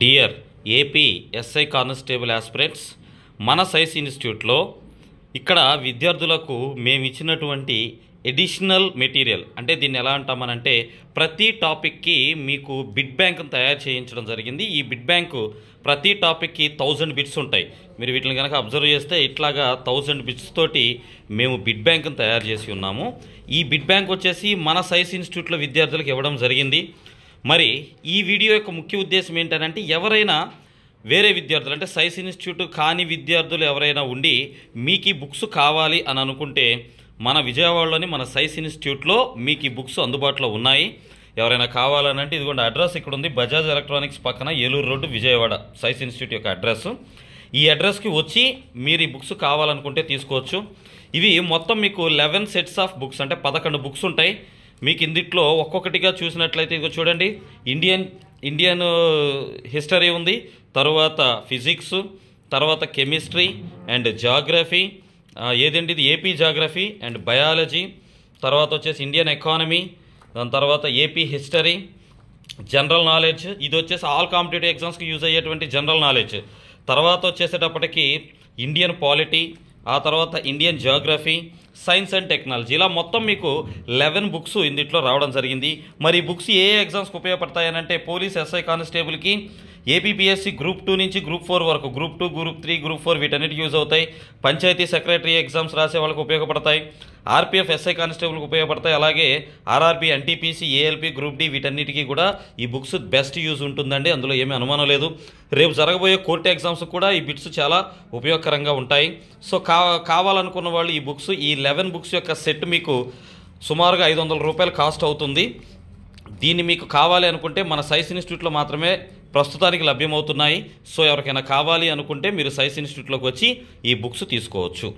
dear AP SI constable aspirants మన science ఇన్స్టిట్యూట్లో ఇక్కడ విద్యార్థులకు మేము ఇచ్చినటువంటి ఎడిషనల్ మెటీరియల్ అంటే దీన్ని ఎలా అంటామనంటే ప్రతి టాపిక్కి మీకు బిడ్ బ్యాంక్ను తయారు చేయించడం జరిగింది ఈ బిడ్ బ్యాంకు ప్రతి టాపిక్కి థౌజండ్ బిట్స్ ఉంటాయి మీరు వీటిని కనుక అబ్జర్వ్ చేస్తే ఇట్లాగా థౌజండ్ బిట్స్ తోటి మేము బిడ్ బ్యాంక్ను తయారు చేసి ఉన్నాము ఈ బిడ్ బ్యాంక్ వచ్చేసి మన సైన్స్ ఇన్స్టిట్యూట్లో విద్యార్థులకు ఇవ్వడం జరిగింది మరి ఈ వీడియో యొక్క ముఖ్య ఉద్దేశం ఏంటంటే ఎవరైనా వేరే విద్యార్థులు అంటే సైన్స్ ఇన్స్టిట్యూట్ కాని విద్యార్థులు ఎవరైనా ఉండి మీకు ఈ బుక్స్ కావాలి అని అనుకుంటే మన విజయవాడలోని మన సైన్స్ ఇన్స్టిట్యూట్లో మీకు ఈ బుక్స్ అందుబాటులో ఉన్నాయి ఎవరైనా కావాలనంటే ఇదిగోండి అడ్రస్ ఇక్కడ ఉంది బజాజ్ ఎలక్ట్రానిక్స్ పక్కన Eluru road Vijayawada science institute యొక్క అడ్రస్ ఈ అడ్రస్కి వచ్చి మీరు ఈ బుక్స్ కావాలనుకుంటే తీసుకోవచ్చు ఇవి మొత్తం మీకు లెవెన్ సెట్స్ ఆఫ్ బుక్స్ అంటే పదకొండు బుక్స్ ఉంటాయి మీకు ఇందిట్లో ఒక్కొక్కటిగా చూసినట్లయితే ఇదిగో చూడండి ఇండియన్ ఇండియన్ uh, హిస్టరీ ఉంది తర్వాత ఫిజిక్స్ తర్వాత కెమిస్ట్రీ అండ్ జాగ్రఫీ ఏదండి ఇది ఏపీ జాగ్రఫీ అండ్ బయాలజీ తర్వాత వచ్చేసి ఇండియన్ ఎకానమీ దాని తర్వాత ఏపీ హిస్టరీ జనరల్ నాలెడ్జ్ ఇది వచ్చేసి ఆల్ కాంపిటేటివ్ ఎగ్జామ్స్కి యూజ్ అయ్యేటువంటి జనరల్ నాలెడ్జ్ తర్వాత వచ్చేసేటప్పటికి ఇండియన్ పాలిటీ ఆ తర్వాత Indian geography science and technology ఇలా మొత్తం మీకు లెవెన్ బుక్స్ ఇందుట్లో రావడం జరిగింది మరి బుక్స్ ఏ ఎగ్జామ్స్కి ఉపయోగపడతాయనంటే పోలీస్ ఎస్ఐ కానిస్టేబుల్కి ఏపీపీఎస్సీ గ్రూప్ టూ నుంచి గ్రూప్ ఫోర్ వరకు group two group three group four వీటన్నిటి యూజ్ అవుతాయి పంచాయతీ సెక్రటరీ ఎగ్జామ్స్ రాసే వాళ్ళకు ఉపయోగపడతాయి ఆర్పీఎఫ్ ఎస్ఐ కానిస్టేబుల్కి ఉపయోగపడతాయి అలాగే RRB NTPC ALP group D వీటన్నిటికీ కూడా ఈ బుక్స్ బెస్ట్ యూజ్ ఉంటుందండి అందులో ఏమీ అనుమానం లేదు రేపు జరగబోయే కోర్టు ఎగ్జామ్స్ కూడా ఈ బిట్స్ చాలా ఉపయోగకరంగా ఉంటాయి సో కా కావాలనుకున్న వాళ్ళు ఈ బుక్స్ ఈ లెవెన్ బుక్స్ యొక్క సెట్ మీకు సుమారుగా ఐదు వందల రూపాయలు కాస్ట్ అవుతుంది దీన్ని మీకు కావాలి అనుకుంటే మన సైన్స్ ఇన్స్టిట్యూట్లో మాత్రమే ప్రస్తుతానికి లభ్యమవుతున్నాయి సో ఎవరికైనా కావాలి అనుకుంటే మీరు సైన్స్ ఇన్స్టిట్యూట్లోకి వచ్చి ఈ బుక్స్ తీసుకోవచ్చు